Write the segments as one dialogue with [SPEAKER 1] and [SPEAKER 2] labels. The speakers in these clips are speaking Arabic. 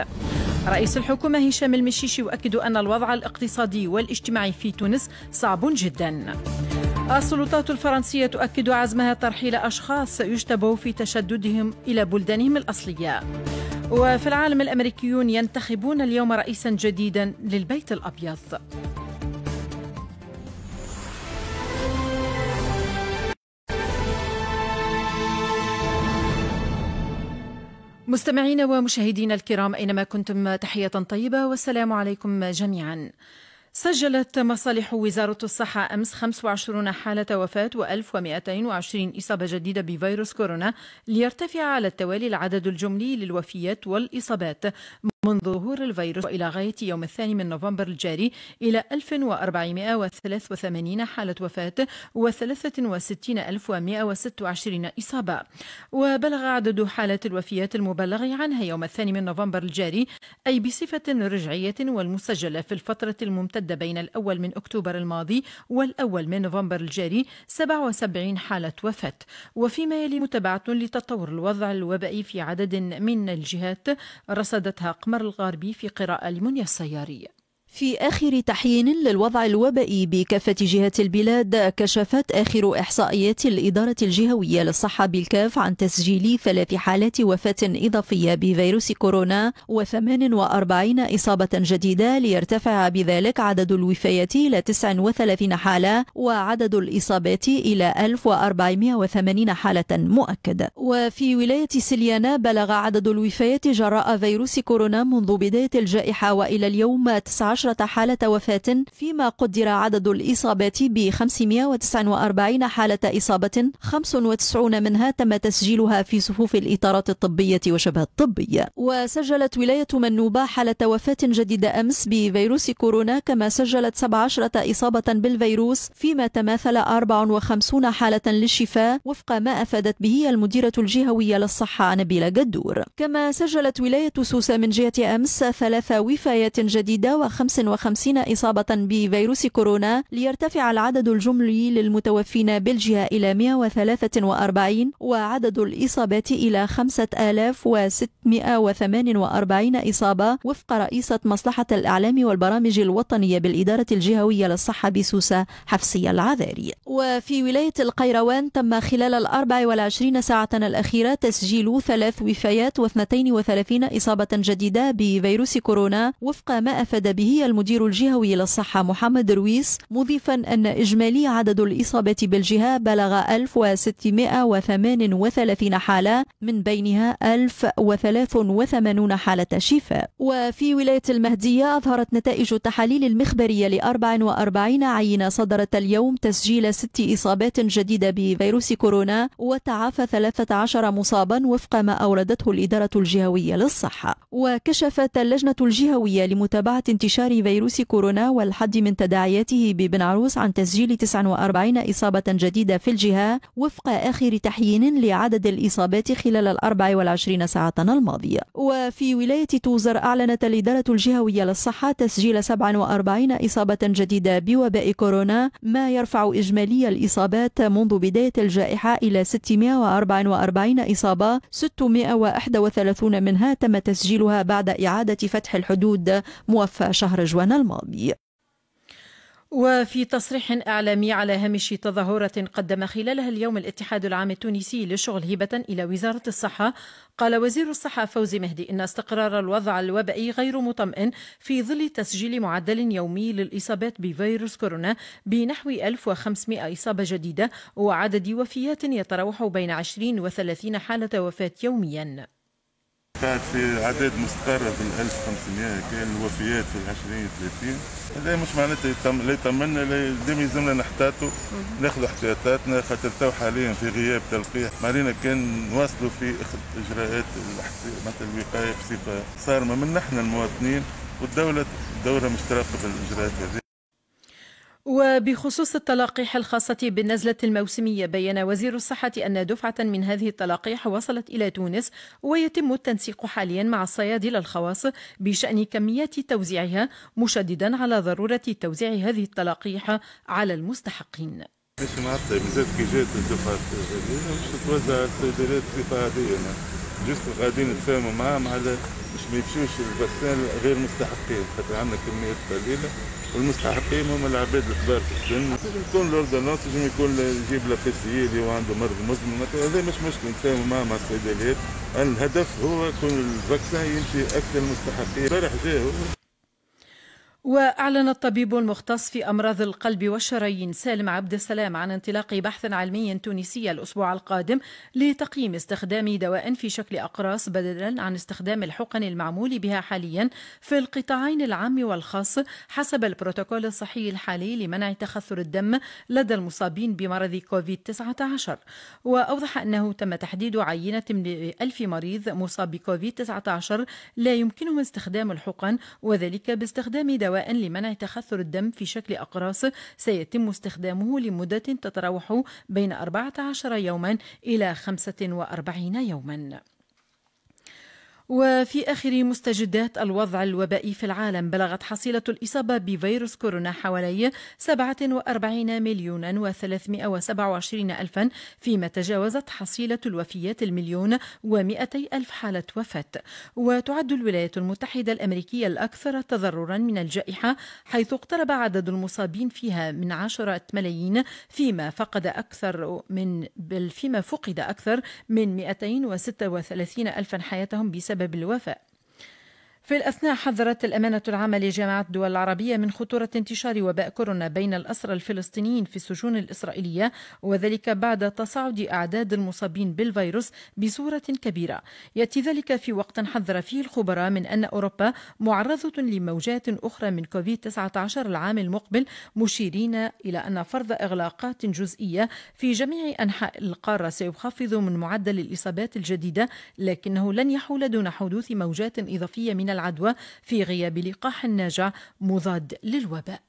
[SPEAKER 1] السبت رئيس الحكومة هشام المشيشي يؤكد أن الوضع الاقتصادي والاجتماعي في تونس صعب جدا السلطات الفرنسية تؤكد عزمها ترحيل أشخاص يشتبه في تشددهم إلى بلدانهم الأصلية وفي العالم الأمريكيون ينتخبون اليوم رئيسا جديدا للبيت الأبيض مستمعينا ومشاهدينا الكرام اينما كنتم تحيه طيبه والسلام عليكم جميعا سجلت مصالح وزارة الصحة أمس 25 حالة وفاة و1220 إصابة جديدة بفيروس كورونا ليرتفع على التوالي العدد الجملي للوفيات والإصابات منذ ظهور الفيروس إلى غاية يوم الثاني من نوفمبر الجاري إلى 1483 حالة وفاة و63126 إصابة وبلغ عدد حالات الوفيات المبلغ عنها يوم الثاني من نوفمبر الجاري أي بصفة رجعية والمسجلة في الفترة الممتدة امتد بين الأول من أكتوبر الماضي والأول من نوفمبر الجاري 77 حالة وفاة وفيما يلي متابعة لتطور الوضع الوبائي في عدد من الجهات رصدتها قمر الغاربي في قراءة لمنيا السياري
[SPEAKER 2] في آخر تحيين للوضع الوبائي بكافة جهات البلاد كشفت آخر إحصائيات الإدارة الجهوية للصحة بالكاف عن تسجيل ثلاث حالات وفاة إضافية بفيروس كورونا و48 إصابة جديدة ليرتفع بذلك عدد الوفيات إلى 39 حالة وعدد الإصابات إلى 1480 حالة مؤكدة وفي ولاية سليانا بلغ عدد الوفيات جراء فيروس كورونا منذ بداية الجائحة وإلى اليوم 19 عشرة حالة وفاة فيما قدر عدد الإصابات ب 549 حالة إصابة 95 منها تم تسجيلها في صفوف الإطارات الطبية وشبه الطبية وسجلت ولاية منوبة حالة وفاة جديدة أمس بفيروس كورونا كما سجلت 17 إصابة بالفيروس فيما تماثل 54 حالة للشفاء وفق ما أفادت به المديرة الجهوية للصحة نبيلة جدور كما سجلت ولاية سوسة من جهة أمس ثلاث وفايات جديدة وخمس 55 إصابة بفيروس كورونا ليرتفع العدد الجملي للمتوفين بالجهة إلى 143 وعدد الإصابات إلى 5648 إصابة وفق رئيسة مصلحة الإعلام والبرامج الوطنية بالإدارة الجهوية للصحة بسوسة حفصية العذاري وفي ولاية القيروان تم خلال ال 24 ساعة الأخيرة تسجيل ثلاث وفيات و32 إصابة جديدة بفيروس كورونا وفق ما أفاد به المدير الجهوي للصحة محمد رويس مضيفا أن إجمالي عدد الإصابة بالجهة بلغ 1638 حالة من بينها 1083 حالة شفاء وفي ولاية المهدية أظهرت نتائج التحاليل المخبرية ل 44 عينة صدرت اليوم تسجيل ست إصابات جديدة بفيروس كورونا وتعافى 13 مصابا وفق ما أوردته الإدارة الجهوية للصحة وكشفت اللجنة الجهوية لمتابعة انتشار انتشار فيروس كورونا والحد من تداعياته ببنعروس عن تسجيل 49 إصابة جديدة في الجهة وفق آخر تحيين لعدد الإصابات خلال ال 24 ساعة الماضية وفي ولاية توزر أعلنت الإدارة الجهوية للصحة تسجيل 47 إصابة جديدة بوباء كورونا ما يرفع إجمالي الإصابات منذ بداية الجائحة إلى 644 إصابة 631 منها تم تسجيلها بعد إعادة فتح الحدود موفى شهر رجوان الماضي
[SPEAKER 1] وفي تصريح إعلامي على هامش تظاهرة قدم خلالها اليوم الاتحاد العام التونسي للشغل هبة إلى وزارة الصحة قال وزير الصحة فوزي مهدي إن استقرار الوضع الوبائي غير مطمئن في ظل تسجيل معدل يومي للإصابات بفيروس كورونا بنحو 1500 إصابة جديدة وعدد وفيات يتراوح بين 20 و 30 حالة وفاة يومياً
[SPEAKER 3] قاعد في عدد مستقر في 1500 كان الوفيات في 20 30 هذا مش معناتها لا يطمنا لا يلزم يلزمنا نحتاطوا ناخذوا احتياطاتنا خاطر تو حاليا في غياب تلقيح ما علينا كان نواصلوا في اخذ اجراءات مثل الوقايه بصفه صارمه من نحن المواطنين والدوله دورها مش تراقب الاجراءات هذه
[SPEAKER 1] وبخصوص التلقيح الخاصة بالنزلة الموسمية بيّن وزير الصحة أن دفعة من هذه التلقيح وصلت إلى تونس ويتم التنسيق حاليا مع الصيادلة الخواص بشأن كميات توزيعها مشددا على ضرورة توزيع هذه التلقيح على المستحقين
[SPEAKER 3] مش معطي بالذات كي جات الدفعات مش توزع الصيدليات بصفة عادية جست غاديين نتفاهموا معاهم على مش ما يمشيوش البسان غير مستحقين خاطر عندنا كميات قليلة والمستحقين هم العباد الكبار في السن لازم يكون لوردونونس لازم يكون يجيب لا اللي هو عنده مرض مزمن هذا مش مشكل نتفاهم معاه مع الصيدليات الهدف هو يكون الفاكسان يمشي اكثر المستحقين البارح جاء
[SPEAKER 1] وأعلن الطبيب المختص في أمراض القلب والشرايين سالم عبد السلام عن انطلاق بحث علمي تونسي الأسبوع القادم لتقييم استخدام دواء في شكل أقراص بدلا عن استخدام الحقن المعمول بها حاليا في القطاعين العام والخاص حسب البروتوكول الصحي الحالي لمنع تخثر الدم لدى المصابين بمرض كوفيد-19 وأوضح أنه تم تحديد عينة من ألف مريض مصاب بكوفيد-19 لا يمكنهم استخدام الحقن وذلك باستخدام دواء دواء لمنع تخثر الدم في شكل أقراص سيتم استخدامه لمدة تتراوح بين 14 يوما إلى 45 يوما وفي آخر مستجدات الوضع الوبائي في العالم بلغت حصيلة الإصابة بفيروس كورونا حوالي 47 مليونا و327 ألفا فيما تجاوزت حصيلة الوفيات المليون و200 ألف حالة وفاة وتعد الولايات المتحدة الأمريكية الأكثر تضررا من الجائحة حيث اقترب عدد المصابين فيها من 10 ملايين فيما فقد أكثر من بل فيما فقد أكثر من 236 ألفا حياتهم بسبب تسبب الوفاة في الأثناء حذرت الأمانة العامة لجامعة الدول العربية من خطورة انتشار وباء كورونا بين الأسرى الفلسطينيين في السجون الإسرائيلية وذلك بعد تصاعد أعداد المصابين بالفيروس بصورة كبيرة يأتي ذلك في وقت حذر فيه الخبراء من أن أوروبا معرضة لموجات أخرى من كوفيد-19 العام المقبل مشيرين إلى أن فرض إغلاقات جزئية في جميع أنحاء القارة سيخفض من معدل الإصابات الجديدة لكنه لن يحول دون حدوث موجات إضافية من العدوى في غياب لقاح ناجع مضاد للوباء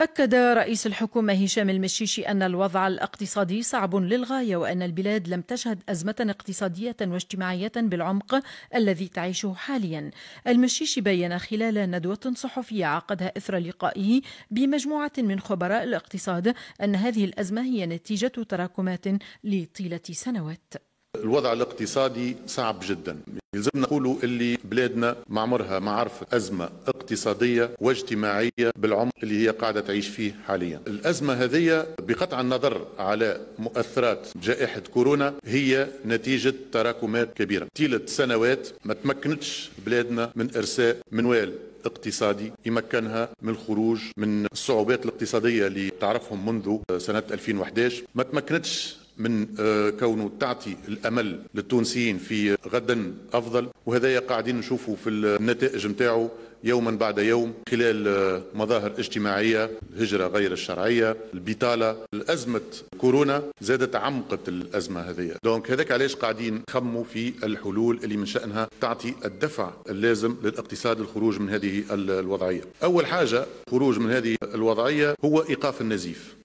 [SPEAKER 1] أكد رئيس الحكومة هشام المشيشي أن الوضع الاقتصادي صعب للغاية وأن البلاد لم تشهد أزمة اقتصادية واجتماعية بالعمق الذي تعيشه حاليا المشيشي بين خلال ندوة صحفية عقدها إثر لقائه بمجموعة من خبراء الاقتصاد أن هذه الأزمة هي نتيجة تراكمات لطيلة سنوات
[SPEAKER 4] الوضع الاقتصادي صعب جدا يلزمنا نقولوا اللي بلادنا ما عمرها ما عرفت أزمة اقتصادية واجتماعية بالعمر اللي هي قاعدة تعيش فيه حاليا الأزمة هذه بقطع النظر على مؤثرات جائحة كورونا هي نتيجة تراكمات كبيرة طيلة سنوات ما تمكنتش بلادنا من إرساء منوال اقتصادي يمكنها من الخروج من الصعوبات الاقتصادية اللي تعرفهم منذ سنة 2011 ما تمكنتش من آه، كونه تعطي الامل للتونسيين في غدا افضل وهذا قاعدين نشوفوا في النتائج نتاعو يوما بعد يوم خلال آه، مظاهر اجتماعيه، الهجره غير الشرعيه، البطاله، الأزمة كورونا زادت عمقت الازمه هذه، دونك هذاك علاش قاعدين خموا في الحلول اللي من شانها تعطي الدفع اللازم للاقتصاد للخروج من هذه الوضعيه. اول حاجه خروج من هذه الوضعيه هو ايقاف النزيف،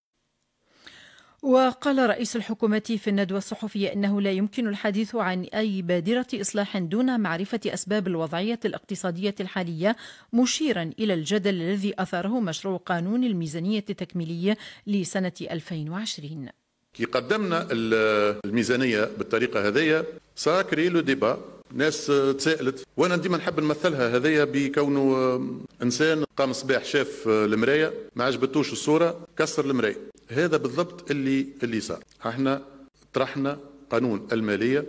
[SPEAKER 1] وقال رئيس الحكومة في الندوة الصحفية أنه لا يمكن الحديث عن أي بادرة إصلاح دون معرفة أسباب الوضعية الاقتصادية الحالية مشيرا إلى الجدل الذي أثاره مشروع قانون الميزانية التكميلية لسنة 2020
[SPEAKER 4] كي قدمنا الميزانية بالطريقة هذية ساكري لو ديبا ناس تساءلت وانا ديما نحب نمثلها هذيا بكونه انسان قام الصباح شاف آه، المرايه ما عجبتوش الصوره كسر المرايه هذا بالضبط اللي اللي صار احنا طرحنا قانون الماليه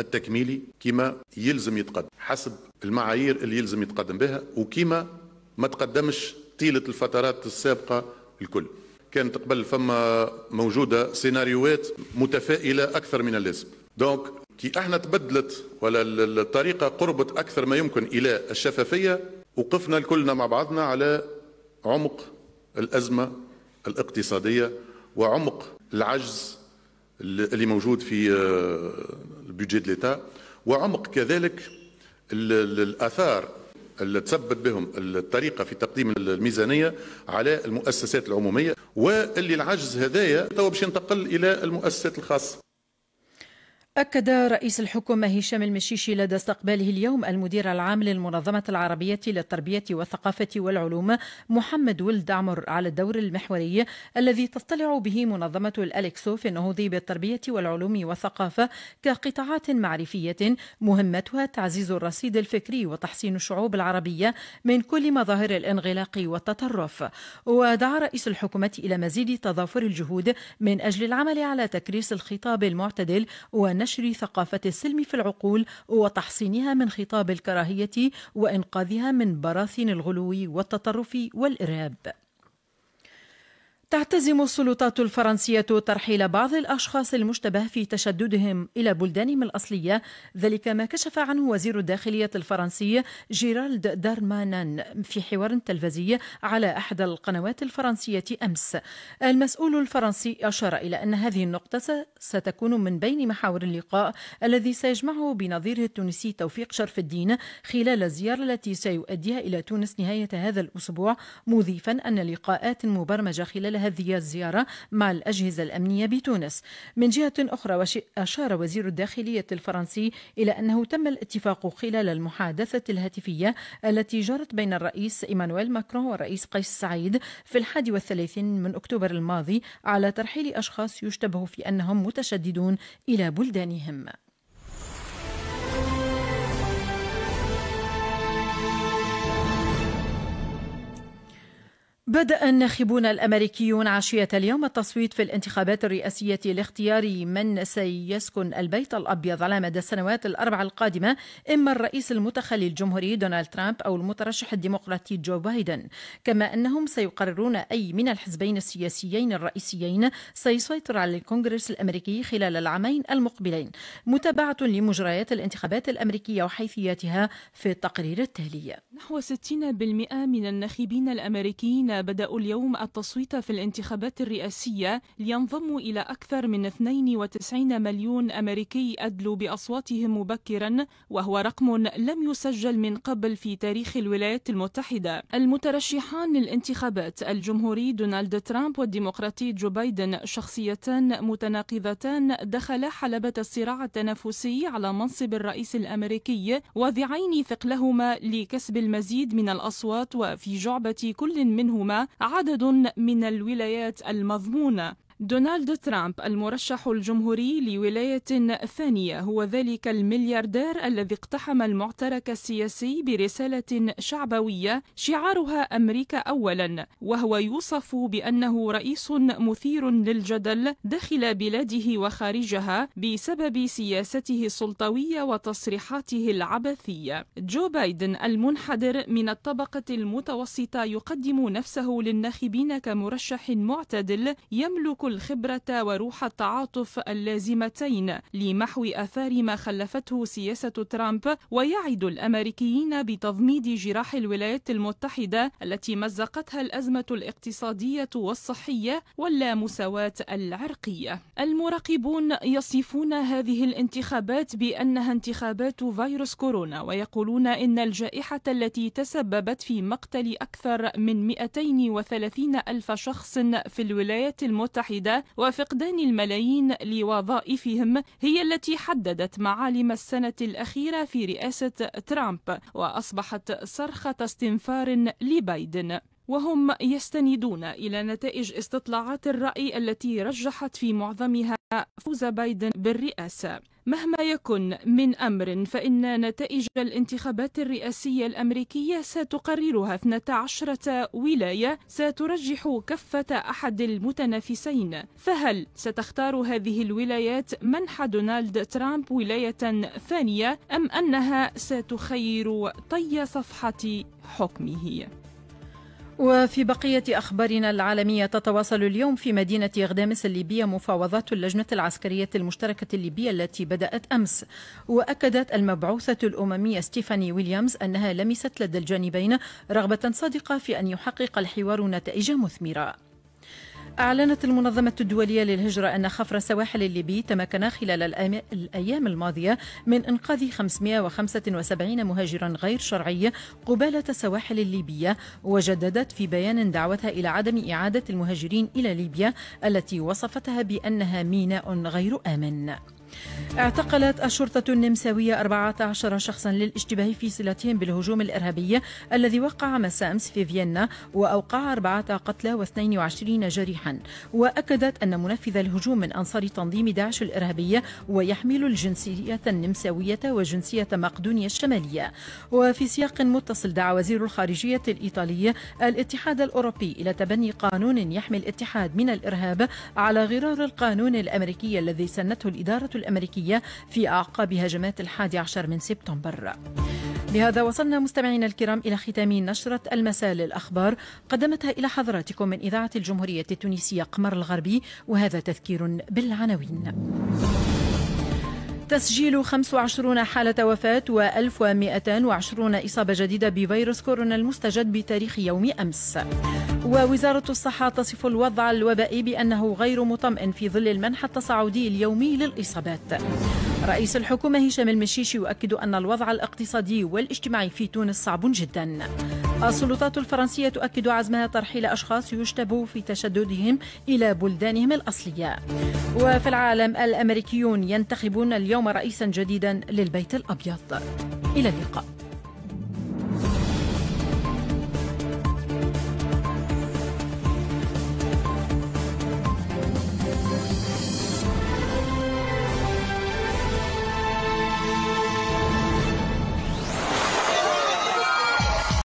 [SPEAKER 4] التكميلي كما يلزم يتقدم حسب المعايير اللي يلزم يتقدم بها وكما ما تقدمش طيله الفترات السابقه الكل كانت قبل فما موجوده سيناريوهات متفائله اكثر من اللازم دونك كي احنا تبدلت ولا الطريقه قربت اكثر ما يمكن الى الشفافيه وقفنا كلنا مع بعضنا على عمق الازمه الاقتصاديه وعمق العجز اللي موجود في آه، البيجيت ليتا وعمق كذلك الاثار اللي تسبب بهم الطريقه في تقديم الميزانيه على المؤسسات العموميه واللي العجز هذايا تو باش ينتقل الى المؤسسات الخاصه
[SPEAKER 1] أكد رئيس الحكومة هشام المشيشي لدى استقباله اليوم المدير العام للمنظمة العربية للتربية والثقافة والعلوم محمد ولد عمر على الدور المحوري الذي تطلع به منظمة الألكسو في النهوض بالتربية والعلوم والثقافة كقطاعات معرفية مهمتها تعزيز الرصيد الفكري وتحسين الشعوب العربية من كل مظاهر الانغلاق والتطرف ودعا رئيس الحكومة إلى مزيد تضافر الجهود من أجل العمل على تكريس الخطاب المعتدل ون نشر ثقافة السلم في العقول وتحصينها من خطاب الكراهية وإنقاذها من براثن الغلو والتطرف والإرهاب تعتزم السلطات الفرنسية ترحيل بعض الأشخاص المشتبه في تشددهم إلى بلدانهم الأصلية ذلك ما كشف عنه وزير الداخلية الفرنسي جيرالد دارمانان في حوار تلفزي على أحد القنوات الفرنسية أمس المسؤول الفرنسي أشار إلى أن هذه النقطة ستكون من بين محاور اللقاء الذي سيجمعه بنظيره التونسي توفيق شرف الدين خلال الزيارة التي سيؤديها إلى تونس نهاية هذا الأسبوع مضيفا أن لقاءات مبرمجة خلال هذه الزيارة مع الأجهزة الأمنية بتونس من جهة أخرى أشار وزير الداخلية الفرنسي إلى أنه تم الاتفاق خلال المحادثة الهاتفية التي جرت بين الرئيس إيمانويل ماكرون والرئيس قيس سعيد في الحادي والثلاثين من أكتوبر الماضي على ترحيل أشخاص يشتبه في أنهم متشددون إلى بلدانهم بدأ الناخبون الأمريكيون عشية اليوم التصويت في الانتخابات الرئاسية لاختيار من سيسكن البيت الأبيض على مدى السنوات الأربع القادمة إما الرئيس المتخلي الجمهوري دونالد ترامب أو المترشح الديمقراطي جو بايدن كما أنهم سيقررون أي من الحزبين السياسيين الرئيسيين سيسيطر على الكونغرس الأمريكي خلال العامين المقبلين متابعة لمجريات الانتخابات الأمريكية وحيثياتها في التقرير التالي
[SPEAKER 5] نحو 60% من الناخبين الأمريكيين بدأوا اليوم التصويت في الانتخابات الرئاسية لينضموا إلى أكثر من 92 مليون أمريكي أدلوا بأصواتهم مبكرا وهو رقم لم يسجل من قبل في تاريخ الولايات المتحدة المترشحان للانتخابات الجمهوري دونالد ترامب والديمقراطي جو بايدن شخصيتان متناقضتان دخلا حلبة الصراع التنافسي على منصب الرئيس الأمريكي واضعين ثقلهما لكسب المزيد من الأصوات وفي جعبة كل منهما منهما عدد من الولايات المضمونة دونالد ترامب المرشح الجمهوري لولاية ثانية هو ذلك الملياردير الذي اقتحم المعترك السياسي برسالة شعبوية شعارها أمريكا أولا وهو يوصف بأنه رئيس مثير للجدل داخل بلاده وخارجها بسبب سياسته السلطوية وتصريحاته العبثية جو بايدن المنحدر من الطبقة المتوسطة يقدم نفسه للناخبين كمرشح معتدل يملك الخبرة وروح التعاطف اللازمتين لمحو أثار ما خلفته سياسة ترامب ويعد الأمريكيين بتضميد جراح الولايات المتحدة التي مزقتها الأزمة الاقتصادية والصحية واللامساواة العرقية المراقبون يصفون هذه الانتخابات بأنها انتخابات فيروس كورونا ويقولون إن الجائحة التي تسببت في مقتل أكثر من 230 ألف شخص في الولايات المتحدة المتحدة وفقدان الملايين لوظائفهم هي التي حددت معالم السنة الأخيرة في رئاسة ترامب وأصبحت صرخة استنفار لبايدن وهم يستندون إلى نتائج استطلاعات الرأي التي رجحت في معظمها فوز بايدن بالرئاسة مهما يكن من أمر فإن نتائج الانتخابات الرئاسية الأمريكية ستقررها 12 ولاية سترجح كفة أحد المتنافسين فهل ستختار هذه الولايات منح دونالد ترامب ولاية ثانية أم أنها ستخير طي صفحة حكمه؟
[SPEAKER 1] وفي بقية أخبارنا العالمية تتواصل اليوم في مدينة غدامس الليبية مفاوضات اللجنة العسكرية المشتركة الليبية التي بدأت أمس وأكدت المبعوثة الأممية ستيفاني ويليامز أنها لمست لدى الجانبين رغبة صادقة في أن يحقق الحوار نتائج مثمرة أعلنت المنظمة الدولية للهجرة أن خفر السواحل الليبي تمكن خلال الأيام الماضية من إنقاذ 575 مهاجرا غير شرعي قبالة السواحل الليبية وجددت في بيان دعوتها إلى عدم إعادة المهاجرين إلى ليبيا التي وصفتها بأنها ميناء غير آمن. اعتقلت الشرطة النمساوية 14 شخصا للاشتباه في صلتهم بالهجوم الإرهابي الذي وقع مساء أمس في فيينا وأوقع أربعة قتلى و22 جريحا وأكدت أن منفذ الهجوم من أنصار تنظيم داعش الإرهابية ويحمل الجنسية النمساوية وجنسية مقدونيا الشمالية وفي سياق متصل دعا وزير الخارجية الإيطالية الاتحاد الأوروبي إلى تبني قانون يحمي الاتحاد من الإرهاب على غرار القانون الأمريكي الذي سنته الإدارة الأمريكية في أعقاب هجمات الحادي عشر من سبتمبر بهذا وصلنا مستمعينا الكرام إلى ختام نشرة المساء للأخبار قدمتها إلى حضراتكم من إذاعة الجمهورية التونسية قمر الغربي وهذا تذكير بالعناوين. تسجيل 25 حالة وفاة و1220 إصابة جديدة بفيروس كورونا المستجد بتاريخ يوم أمس ووزارة الصحة تصف الوضع الوبائي بأنه غير مطمئن في ظل المنح التصاعدي اليومي للإصابات رئيس الحكومة هشام المشيشي يؤكد أن الوضع الاقتصادي والاجتماعي في تونس صعب جدا السلطات الفرنسية تؤكد عزمها ترحيل أشخاص يشتبه في تشددهم إلى بلدانهم الأصلية وفي العالم الأمريكيون ينتخبون اليوم رئيسا جديدا للبيت الأبيض إلى اللقاء